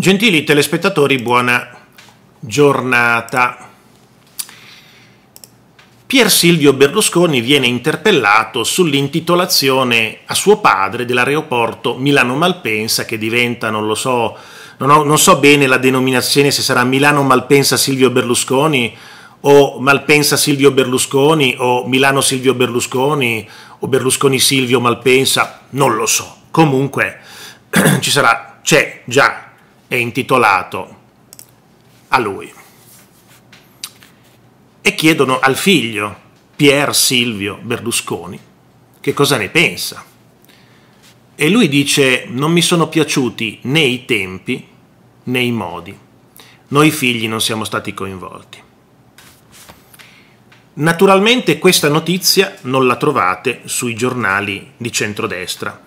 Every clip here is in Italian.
Gentili telespettatori, buona giornata. Pier Silvio Berlusconi viene interpellato sull'intitolazione a suo padre dell'aeroporto Milano Malpensa che diventa, non lo so, non, ho, non so bene la denominazione se sarà Milano Malpensa Silvio Berlusconi o Malpensa Silvio Berlusconi o Milano Silvio Berlusconi o Berlusconi Silvio Malpensa, non lo so. Comunque ci sarà, c'è già è intitolato a lui e chiedono al figlio Pier Silvio Berlusconi che cosa ne pensa. E lui dice non mi sono piaciuti né i tempi né i modi. Noi figli non siamo stati coinvolti. Naturalmente questa notizia non la trovate sui giornali di centrodestra,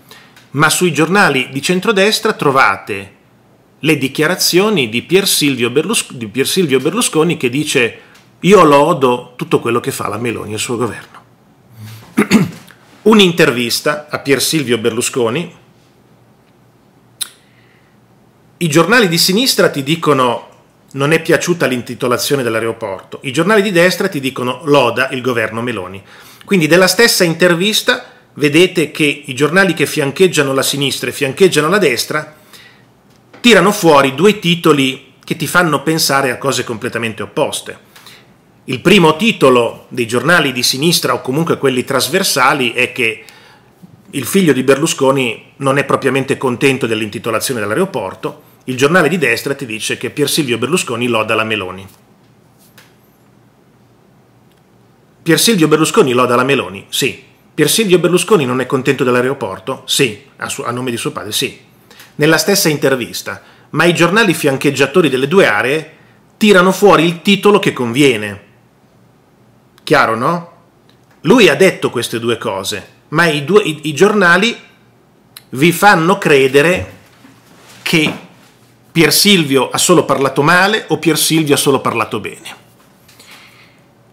ma sui giornali di centrodestra trovate le dichiarazioni di Pier Silvio, Berlusconi, di Pier Silvio Berlusconi che dice io lodo tutto quello che fa la Meloni e il suo governo. Un'intervista a Pier Silvio Berlusconi. I giornali di sinistra ti dicono non è piaciuta l'intitolazione dell'aeroporto, i giornali di destra ti dicono loda il governo Meloni. Quindi della stessa intervista vedete che i giornali che fiancheggiano la sinistra e fiancheggiano la destra tirano fuori due titoli che ti fanno pensare a cose completamente opposte. Il primo titolo dei giornali di sinistra o comunque quelli trasversali è che il figlio di Berlusconi non è propriamente contento dell'intitolazione dell'aeroporto, il giornale di destra ti dice che Pier Silvio Berlusconi loda la Meloni. Pier Silvio Berlusconi loda la Meloni? Sì. Pier Silvio Berlusconi non è contento dell'aeroporto? Sì. A, suo, a nome di suo padre? Sì nella stessa intervista, ma i giornali fiancheggiatori delle due aree tirano fuori il titolo che conviene. Chiaro, no? Lui ha detto queste due cose, ma i, due, i, i giornali vi fanno credere che Pier Silvio ha solo parlato male o Pier Silvio ha solo parlato bene.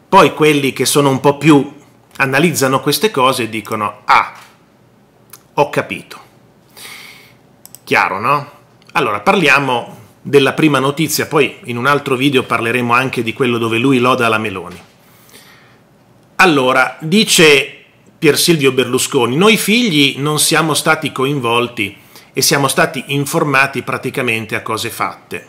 Poi quelli che sono un po' più analizzano queste cose dicono ah, ho capito. Chiaro, no? Allora, parliamo della prima notizia, poi in un altro video parleremo anche di quello dove lui loda la Meloni. Allora, dice Pier Silvio Berlusconi, noi figli non siamo stati coinvolti e siamo stati informati praticamente a cose fatte.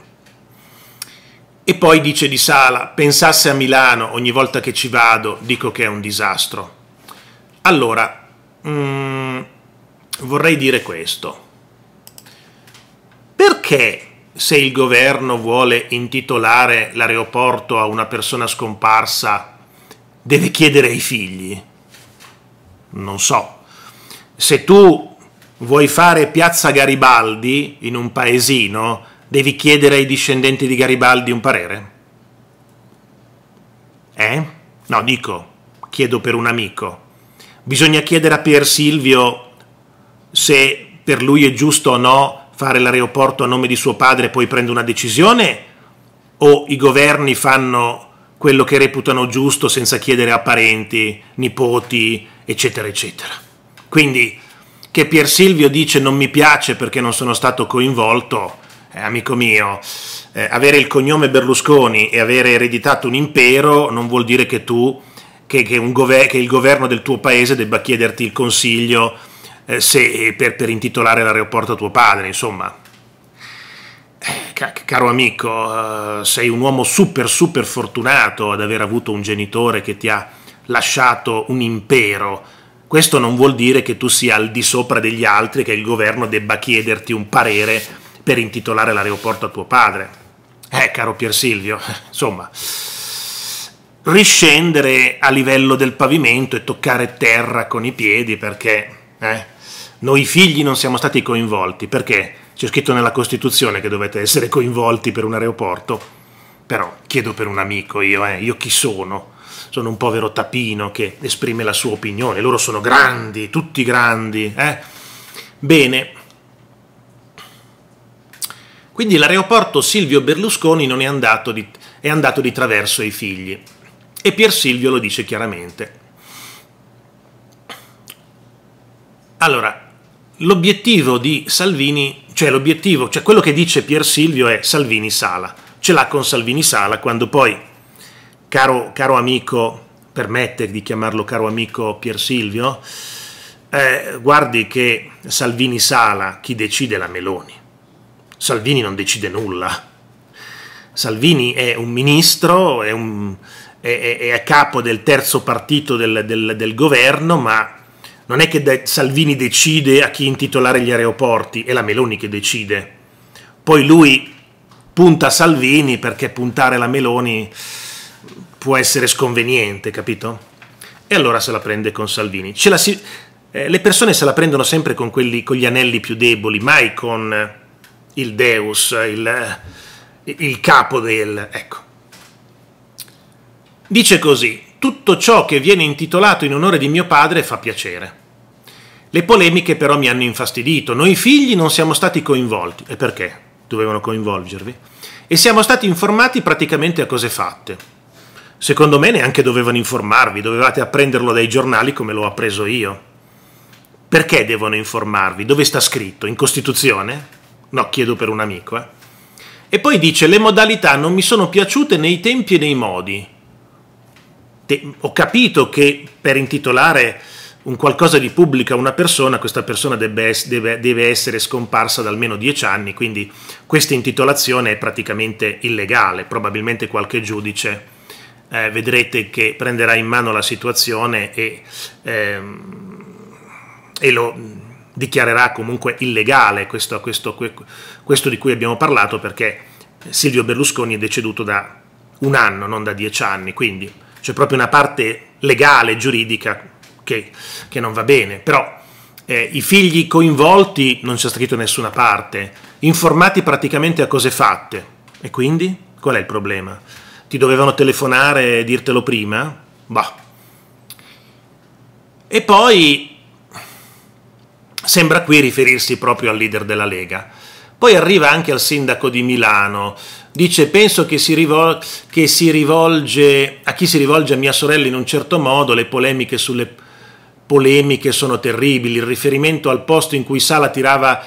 E poi dice Di Sala, pensasse a Milano ogni volta che ci vado, dico che è un disastro. Allora, mm, vorrei dire questo che se il governo vuole intitolare l'aeroporto a una persona scomparsa deve chiedere ai figli? Non so. Se tu vuoi fare Piazza Garibaldi in un paesino, devi chiedere ai discendenti di Garibaldi un parere? Eh? No, dico, chiedo per un amico. Bisogna chiedere a Pier Silvio se per lui è giusto o no fare l'aeroporto a nome di suo padre e poi prende una decisione? O i governi fanno quello che reputano giusto senza chiedere a parenti, nipoti, eccetera, eccetera. Quindi che Pier Silvio dice non mi piace perché non sono stato coinvolto, eh, amico mio, eh, avere il cognome Berlusconi e avere ereditato un impero non vuol dire che tu, che, che, che il governo del tuo paese debba chiederti il consiglio eh, se, per, per intitolare l'aeroporto a tuo padre, insomma. Eh, caro amico, eh, sei un uomo super super fortunato ad aver avuto un genitore che ti ha lasciato un impero. Questo non vuol dire che tu sia al di sopra degli altri, che il governo debba chiederti un parere per intitolare l'aeroporto a tuo padre. Eh, caro Pier Silvio, insomma, riscendere a livello del pavimento e toccare terra con i piedi perché... Eh, noi figli non siamo stati coinvolti, perché? C'è scritto nella Costituzione che dovete essere coinvolti per un aeroporto. Però chiedo per un amico io, eh, io chi sono? Sono un povero tapino che esprime la sua opinione, loro sono grandi, tutti grandi, eh? Bene. Quindi l'aeroporto Silvio Berlusconi non è andato di, è andato di traverso ai figli. E Pier Silvio lo dice chiaramente. Allora, l'obiettivo di Salvini, cioè l'obiettivo, cioè quello che dice Pier Silvio è Salvini Sala. Ce l'ha con Salvini Sala quando poi, caro, caro amico, permette di chiamarlo caro amico Pier Silvio, eh, guardi che Salvini Sala chi decide è la Meloni. Salvini non decide nulla. Salvini è un ministro, è, un, è, è, è a capo del terzo partito del, del, del governo, ma non è che De Salvini decide a chi intitolare gli aeroporti, è la Meloni che decide. Poi lui punta a Salvini perché puntare la Meloni può essere sconveniente, capito? E allora se la prende con Salvini. Si... Eh, le persone se la prendono sempre con, quelli, con, gli anelli più deboli, mai con il Deus, il, eh, il capo del... Ecco. Dice così, tutto ciò che viene intitolato in onore di mio padre fa piacere. Le polemiche però mi hanno infastidito. Noi figli non siamo stati coinvolti. E perché? Dovevano coinvolgervi. E siamo stati informati praticamente a cose fatte. Secondo me neanche dovevano informarvi, dovevate apprenderlo dai giornali come l'ho appreso io. Perché devono informarvi? Dove sta scritto? In Costituzione? No, chiedo per un amico. Eh. E poi dice, le modalità non mi sono piaciute nei tempi e nei modi. Te- ho capito che per intitolare un qualcosa di pubblico a una persona, questa persona deve, deve, deve essere scomparsa da almeno dieci anni, quindi questa intitolazione è praticamente illegale, probabilmente qualche giudice eh, vedrete che prenderà in mano la situazione e, ehm, e lo dichiarerà comunque illegale questo, questo, questo, di cui abbiamo parlato perché Silvio Berlusconi è deceduto da un anno, non da dieci anni, quindi c'è proprio una parte legale, giuridica che, che non va bene, però eh, i figli coinvolti non c'è scritto in nessuna parte, informati praticamente a cose fatte. E quindi qual è il problema? Ti dovevano telefonare e dirtelo prima? Bah. E poi sembra qui riferirsi proprio al leader della Lega. Poi arriva anche al sindaco di Milano, dice penso che si, rivol- che si rivolge a chi si rivolge a mia sorella in un certo modo, le polemiche sulle polemiche sono terribili, il riferimento al posto in cui Sala tirava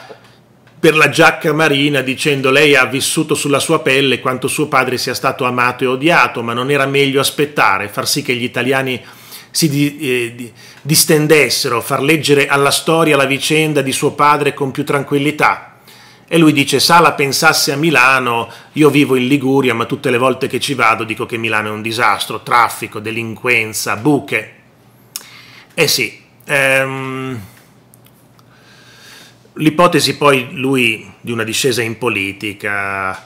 per la giacca marina dicendo lei ha vissuto sulla sua pelle quanto suo padre sia stato amato e odiato, ma non era meglio aspettare, far sì che gli italiani si di, eh, di, distendessero, far leggere alla storia la vicenda di suo padre con più tranquillità. E lui dice, Sala pensasse a Milano, io vivo in Liguria, ma tutte le volte che ci vado dico che Milano è un disastro, traffico, delinquenza, buche. Eh sì, ehm, l'ipotesi poi lui di una discesa in politica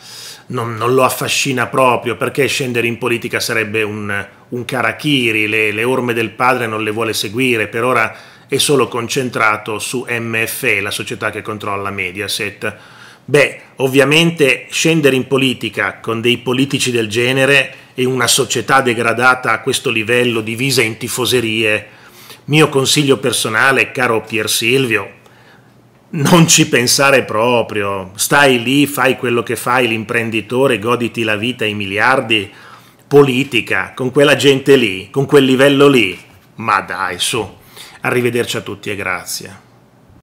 non, non, lo affascina proprio perché scendere in politica sarebbe un, un karakiri, le, le orme del padre non le vuole seguire, per ora è solo concentrato su MFE, la società che controlla Mediaset. Beh, ovviamente scendere in politica con dei politici del genere e una società degradata a questo livello, divisa in tifoserie, mio consiglio personale, caro Pier Silvio, non ci pensare proprio. Stai lì, fai quello che fai l'imprenditore, goditi la vita, i miliardi. Politica, con quella gente lì, con quel livello lì. Ma dai, su. Arrivederci a tutti e grazie.